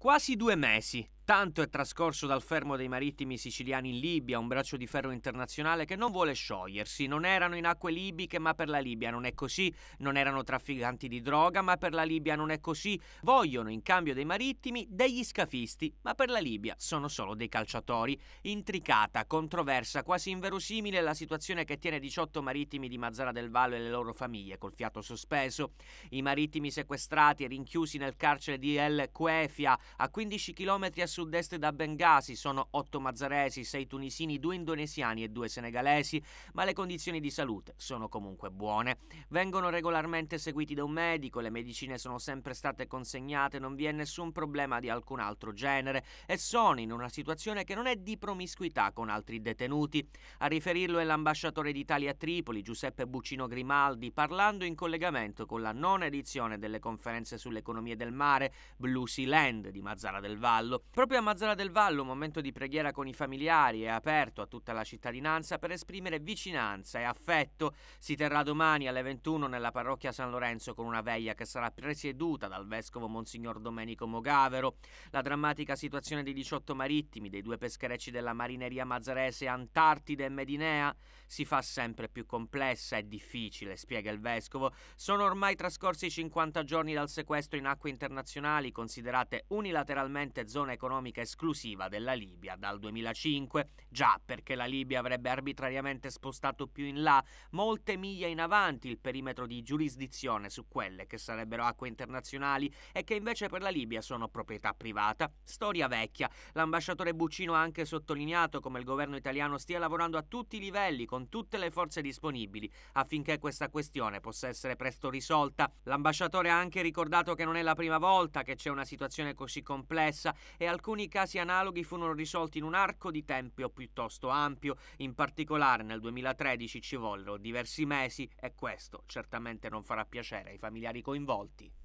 quasi due mesi Tanto è trascorso dal fermo dei marittimi siciliani in Libia, un braccio di ferro internazionale che non vuole sciogliersi. Non erano in acque libiche, ma per la Libia non è così. Non erano trafficanti di droga, ma per la Libia non è così. Vogliono in cambio dei marittimi degli scafisti, ma per la Libia sono solo dei calciatori. Intricata, controversa, quasi inverosimile la situazione che tiene 18 marittimi di Mazzara del Vallo e le loro famiglie col fiato sospeso. I marittimi sequestrati e rinchiusi nel carcere di El Cuefia, a 15 km a sud sud-est da Bengasi sono 8 mazzaresi, 6 tunisini, 2 indonesiani e 2 senegalesi, ma le condizioni di salute sono comunque buone. Vengono regolarmente seguiti da un medico, le medicine sono sempre state consegnate, non vi è nessun problema di alcun altro genere e sono in una situazione che non è di promiscuità con altri detenuti. A riferirlo è l'ambasciatore d'Italia a Tripoli, Giuseppe Buccino Grimaldi, parlando in collegamento con la nona edizione delle conferenze sull'economia del mare, Blue Sea Land di Mazzara del Vallo. Proprio a Mazzara del Vallo un momento di preghiera con i familiari è aperto a tutta la cittadinanza per esprimere vicinanza e affetto. Si terrà domani alle 21 nella parrocchia San Lorenzo con una veglia che sarà presieduta dal vescovo Monsignor Domenico Mogavero. La drammatica situazione dei 18 marittimi, dei due pescherecci della marineria mazzarese Antartide e Medinea, si fa sempre più complessa e difficile, spiega il vescovo. Sono ormai trascorsi 50 giorni dal sequestro in acque internazionali considerate unilateralmente zone economiche economica esclusiva della Libia dal 2005. Già perché la Libia avrebbe arbitrariamente spostato più in là, molte miglia in avanti, il perimetro di giurisdizione su quelle che sarebbero acque internazionali e che invece per la Libia sono proprietà privata. Storia vecchia. L'ambasciatore Buccino ha anche sottolineato come il governo italiano stia lavorando a tutti i livelli, con tutte le forze disponibili, affinché questa questione possa essere presto risolta. L'ambasciatore ha anche ricordato che non è la prima volta che c'è una situazione così complessa e al Alcuni casi analoghi furono risolti in un arco di tempo piuttosto ampio, in particolare nel 2013 ci vollero diversi mesi e questo certamente non farà piacere ai familiari coinvolti.